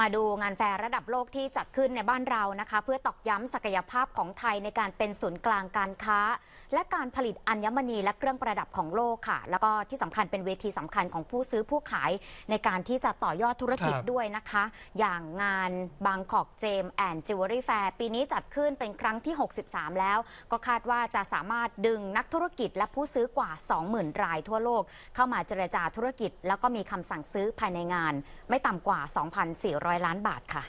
มาดูงานแฟร์ระดับโลกที่จัดขึ้นในบ้านเรานะคะ เพื่อตอกย้ำศักยภาพของไทยในการเป็นศูนย์กลางการค้า และการผลิตอัญมณีและเครื่องประดับของโลกค่ะ แล้วก็ที่สำคัญเป็นเวทีสำคัญของผู้ซื้อผู้ขายในการที่จะต่อยอดธุรกิจด้วยนะคะ อย่างงานบางกอกเจมแอนด์จิวเวลรี่แฟร์ปีนี้จัดขึ้นเป็นครั้งที่ 63 แล้วก็คาดว่าจะสามารถดึงนักธุรกิจและผู้ซื้อกว่า20,000รายทั่วโลก เข้ามาเจรจาธุรกิจ แล้วก็มีคำสั่งซื้อภายในงาน ไม่ต่ำกว่า2,400 100ล้านบาทค่ะ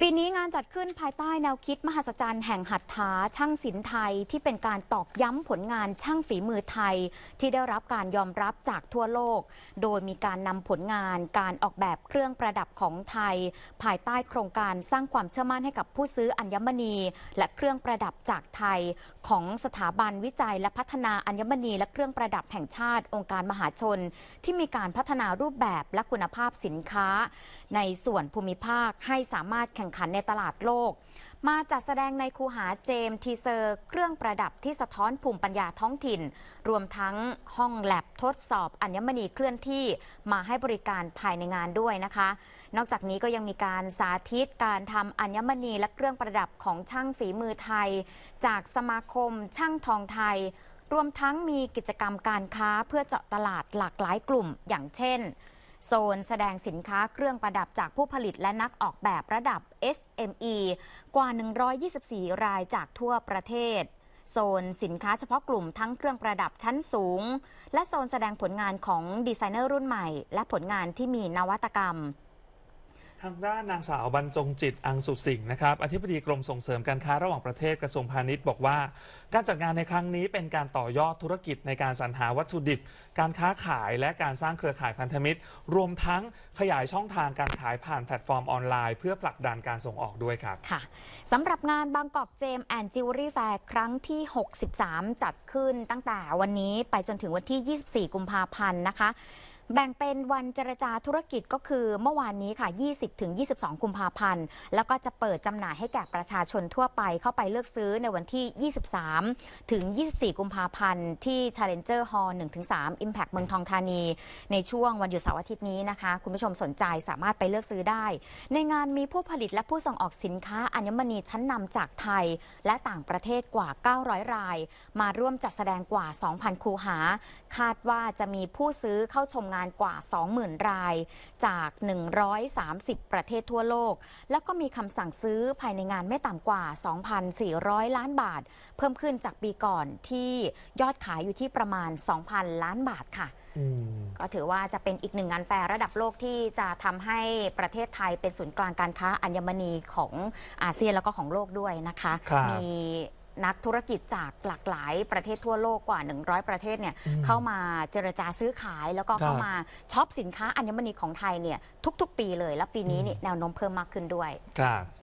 ปีนี้งานจัดขึ้นภายใต้แนวคิดมหัศจรรย์แห่งหัตถาช่างศิลป์ไทยที่เป็นการตอกย้ำผลงานช่างฝีมือไทย ที่ได้รับการยอมรับจากทั่วโลก โดยมีการนำผลงาน การออกแบบเครื่องประดับของไทย ภายใต้โครงการสร้างความเชื่อมั่นให้กับผู้ซื้ออัญมณี และเครื่องประดับจากไทย ของสถาบันวิจัยและพัฒนาอัญมณีและเครื่องประดับแห่งชาติองค์การมหาชน ที่มีการพัฒนารูปแบบและคุณภาพสินค้า ในส่วนภูมิภาคให้สามารถแข่งข่งขันในตลาดโลก มาจัดแสดงในคูหาเจม ทีเซอร์ เครื่องประดับที่สะท้อนภูมิปัญญาท้องถิ่น รวมทั้งห้องแลบทดสอบ อัญมณีเคลื่อนที่มาให้บริการภายในงานด้วยนะคะ นอกจากนี้ก็ยังมีการสาธิตการทำอัญมณีและเครื่องประดับของช่างฝีมือไทย จากสมาคม ช่างทองไทย รวมทั้งมีกิจกรรมการค้าเพื่อเจาะตลาดหลากหลายกลุ่มอย่างเช่นโซนแสดงสินค้าเครื่องประดับจากผู้ผลิตและนักออกแบบระดับ SME กว่า 124 รายจากทั่วประเทศ โซนสินค้าเฉพาะกลุ่มทั้งเครื่องประดับชั้นสูง และโซนแสดงผลงานของดีไซเนอร์รุ่นใหม่และผลงานที่มีนวัตกรรมทางด้านนางสาวบรรจงจิตอังสุสิงห์นะครับอธิบดีกรมส่งเสริมการค้าระหว่างประเทศกระทรวงพาณิชย์บอกว่า การจัดงานในครั้งนี้เป็นการต่อยอดธุรกิจ ในการสรรหาวัตถุดิบการค้าขายและการสร้างเครือข่ายพันธมิตร รวมทั้งขยายช่องทางการขายผ่านแพลตฟอร์มออนไลน์ เพื่อผลักดันการส่งออกด้วยครับค่ะสำหรับงานบางกอกเจมแอนจิวเวลรี่แฟร์ครั้งที่ 63 จัดขึ้นตั้งแต่ วันนี้ไปจนถึงวันที่ 24 กุมภาพันธ์นะคะแบ่งเป็นวันเจรจาธุรกิจก็คือเมื่อวานนี้ค่ะ 20-22 กุมภาพันธ์ แล้วก็จะเปิดจำหน่ายให้แก่ประชาชนทั่วไปเข้าไปเลือกซื้อในวันที่ 23 ถึง 24 กุมภาพันธ์ ที่ Challenger Hall 1-3 Impact เมืองทองธานี ในช่วงวันหยุดเสาร์อาทิตย์นี้นะคะ คุณผู้ชมสนใจสามารถไปเลือกซื้อได้ ในงานมีผู้ผลิตและผู้ส่งออกสินค้าอัญมณีชั้นนำจากไทยและต่างประเทศกว่า 900 ราย มาร่วมจัดแสดงกว่า 2,000 คูหา คาดว่าจะมีผู้ซื้อเข้าชมงานงานกว่า 20,000 รายจาก 130 ประเทศทั่วโลก แล้วก็มีคำสั่งซื้อภายในงานไม่ต่ำกว่า 2,400 ล้านบาท เพิ่มขึ้นจากปีก่อนที่ยอดขายอยู่ที่ประมาณ 2,000 ล้านบาทค่ะ ก็ถือว่าจะเป็นอีกหนึ่งงานแฟร์ระดับโลกที่จะทำให้ประเทศไทยเป็นศูนย์กลางการค้าอัญมณีของอาเซียนแล้วก็ของโลกด้วยนะคะมีนักธุรกิจจากหลากหลายประเทศทั่วโลกกว่า 100 ประเทศเนี่ยเข้ามาเจรจาซื้อขายแล้วก็เข้ามาช็อปสินค้าอัญมณีของไทยเนี่ยทุกๆปีเลย แล้วปีนี้เนี่ยแนวโน้มเพิ่มมากขึ้นด้วยครับ